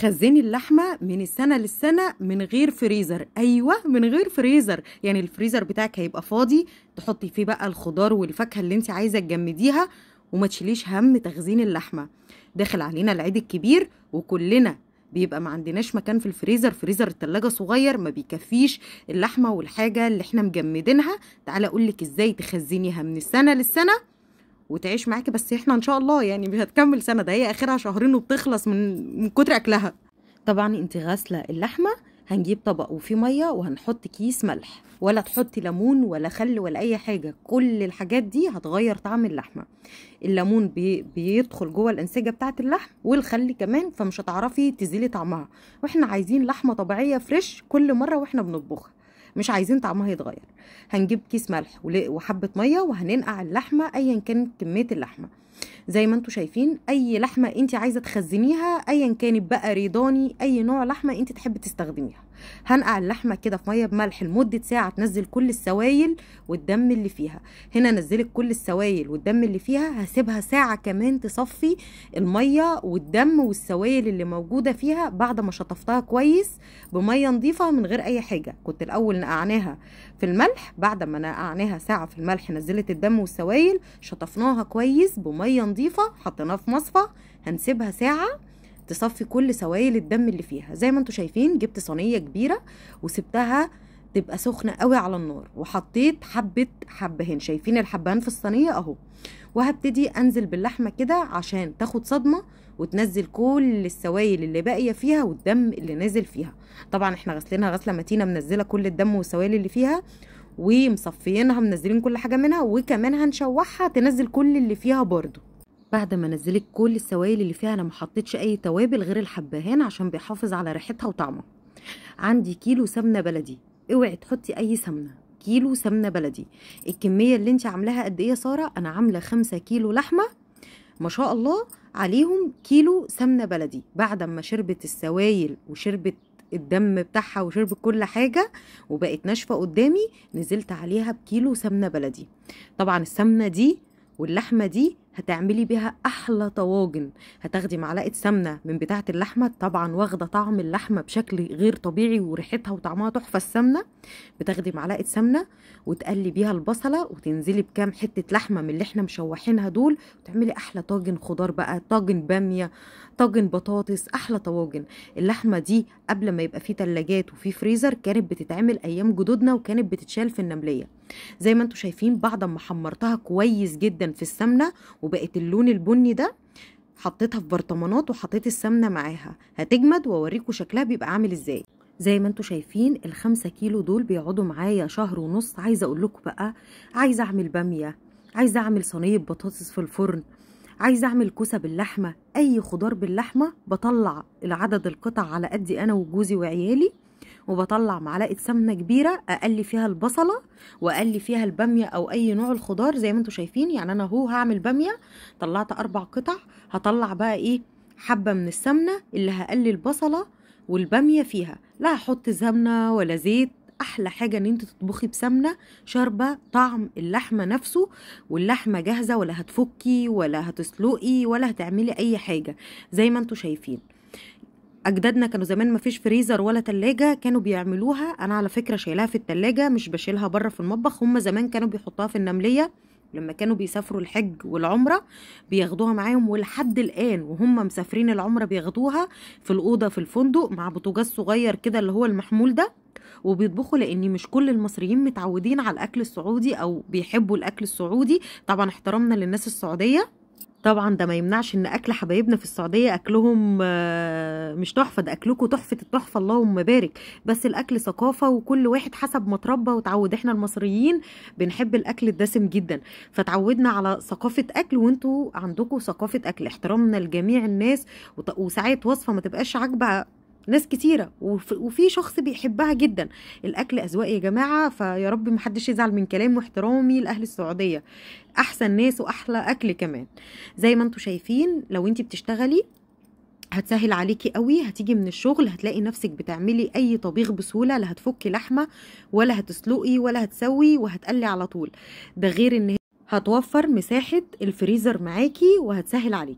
خزني اللحمه من السنه للسنه من غير فريزر ايوه من غير فريزر يعني الفريزر بتاعك هيبقى فاضي تحطي فيه بقى الخضار والفاكهه اللي انت عايزه تجمديها وما تشيليش هم تخزين اللحمه داخل علينا العيد الكبير وكلنا بيبقى ما عندناش مكان في الفريزر فريزر التلاجة صغير ما بيكفيش اللحمة والحاجة اللي احنا مجمدينها تعالى اقولك ازاي تخزنيها من السنة للسنة وتعيش معاكي بس احنا ان شاء الله يعني مش هتكمل سنه ده هي اخرها شهرين وبتخلص من من كتر اكلها طبعا انت غاسله اللحمه هنجيب طبق وفيه ميه وهنحط كيس ملح ولا تحطي ليمون ولا خل ولا اي حاجه كل الحاجات دي هتغير طعم اللحمه الليمون بي بيدخل جوه الانسجه بتاعه اللحم والخل كمان فمش هتعرفي تزيلي طعمها واحنا عايزين لحمه طبيعيه فريش كل مره واحنا بنطبخها مش عايزين طعمها يتغير هنجيب كيس ملح وحبه ميه وهننقع اللحمه ايا كانت كميه اللحمه زي ما انتم شايفين اي لحمه انت عايزه تخزنيها ايا كانت بقى ريضاني اي نوع لحمه انت تحبي تستخدميها هنقع اللحمه كده في ميه بملح لمده ساعه تنزل كل السوائل والدم اللي فيها هنا نزلت كل السوائل والدم اللي فيها هسيبها ساعه كمان تصفي الميه والدم والسوائل اللي موجوده فيها بعد ما شطفتها كويس بميه نظيفه من غير اي حاجه كنت الاول نقعناها في الملح بعد ما نقعناها ساعه في الملح نزلت الدم والسوائل شطفناها كويس بميه نظيفه حطيناها في مصفى هنسيبها ساعه تصفي كل سوائل الدم اللي فيها زي ما انتم شايفين جبت صينيه كبيره وسبتها تبقى سخنه قوي على النار وحطيت حبه حبهان شايفين الحبهان في الصينيه اهو وهبتدي انزل باللحمه كده عشان تاخد صدمه وتنزل كل السوائل اللي باقيه فيها والدم اللي نازل فيها طبعا احنا غسلينها غسله متينه منزله كل الدم والسوائل اللي فيها ومصفيينها منزلين كل حاجه منها وكمان هنشوحها تنزل كل اللي فيها برده بعد ما نزلت كل السوائل اللي فيها انا ما حطيتش اي توابل غير الحبهان عشان بيحافظ على ريحتها وطعمها عندي كيلو سمنه بلدي اوعي تحطي اي سمنه كيلو سمنه بلدي الكميه اللي انت عاملاها قد ايه يا ساره انا عامله خمسة كيلو لحمه ما شاء الله عليهم كيلو سمنه بلدي بعد ما شربت السوائل وشربت الدم بتاعها وشربت كل حاجه وبقت ناشفه قدامي نزلت عليها بكيلو سمنه بلدي طبعا السمنه دي واللحمه دي هتعملي بيها احلى طواجن هتاخدي معلقه سمنه من بتاعه اللحمه طبعا واخده طعم اللحمه بشكل غير طبيعي وريحتها وطعمها تحفه السمنه بتاخدي معلقه سمنه وتقلي بيها البصله وتنزلي بكام حته لحمه من اللي احنا مشوحينها دول وتعملي احلى طاجن خضار بقى طاجن باميه طاجن بطاطس احلى طواجن اللحمه دي قبل ما يبقى في تلاجات وفي فريزر كانت بتتعمل ايام جدودنا وكانت بتتشال في النمليه زي ما انتم شايفين بعد ما حمرتها كويس جدا في السمنه وبقت اللون البني ده حطيتها في برطمانات وحطيت السمنه معاها هتجمد واوريكم شكلها بيبقى عامل ازاي زي ما انتم شايفين الخمسة كيلو دول بيقعدوا معايا شهر ونص عايزه اقول لكم بقى عايزه اعمل باميه عايزه اعمل صينيه بطاطس في الفرن عايزه اعمل كوسه باللحمه اي خضار باللحمه بطلع العدد القطع على قدي انا وجوزي وعيالي وبطلع معلقه سمنه كبيره اقلي فيها البصله واقلي فيها الباميه او اي نوع الخضار زي ما انتم شايفين يعني انا هو هعمل باميه طلعت اربع قطع هطلع بقى ايه حبه من السمنه اللي هقلي البصله والباميه فيها لا هحط سمنه ولا زيت احلى حاجه ان انت تطبخي بسمنه شاربه طعم اللحمه نفسه واللحمه جاهزه ولا هتفكي ولا هتسلقي ولا هتعملي اي حاجه زي ما انتم شايفين اجدادنا كانوا زمان ما فيش فريزر ولا تلاجة كانوا بيعملوها انا على فكرة شايلها في التلاجة مش بشيلها بره في المطبخ هم زمان كانوا بيحطوها في النملية لما كانوا بيسافروا الحج والعمرة بياخدوها معاهم ولحد الآن وهم مسافرين العمرة بياخدوها في الأوضة في الفندق مع بوتجاز صغير كده اللي هو المحمول ده وبيطبخوا لان مش كل المصريين متعودين على الاكل السعودي او بيحبوا الاكل السعودي طبعا احترامنا للناس السعوديه طبعا ده ما يمنعش ان اكل حبايبنا في السعوديه اكلهم آه، مش تحفه ده اكلكم تحفه التحفه اللهم بارك بس الاكل ثقافه وكل واحد حسب ما اتربى وتعود احنا المصريين بنحب الاكل الدسم جدا فتعودنا على ثقافه اكل وانتوا عندكم ثقافه اكل احترامنا لجميع الناس وساعات وصفه ما تبقاش عاجبه ناس كتيرة وفي شخص بيحبها جدا الأكل أذواق يا جماعة فيا رب محدش يزعل من كلام واحترامي لأهل السعودية أحسن ناس وأحلى أكل كمان زي ما انتوا شايفين لو انت بتشتغلي هتسهل عليكي قوي هتيجي من الشغل هتلاقي نفسك بتعملي اي طبيخ بسهوله لا هتفكي لحمه ولا هتسلقي ولا هتسوي وهتقلي على طول ده غير ان هتوفر مساحه الفريزر معاكي وهتسهل عليكي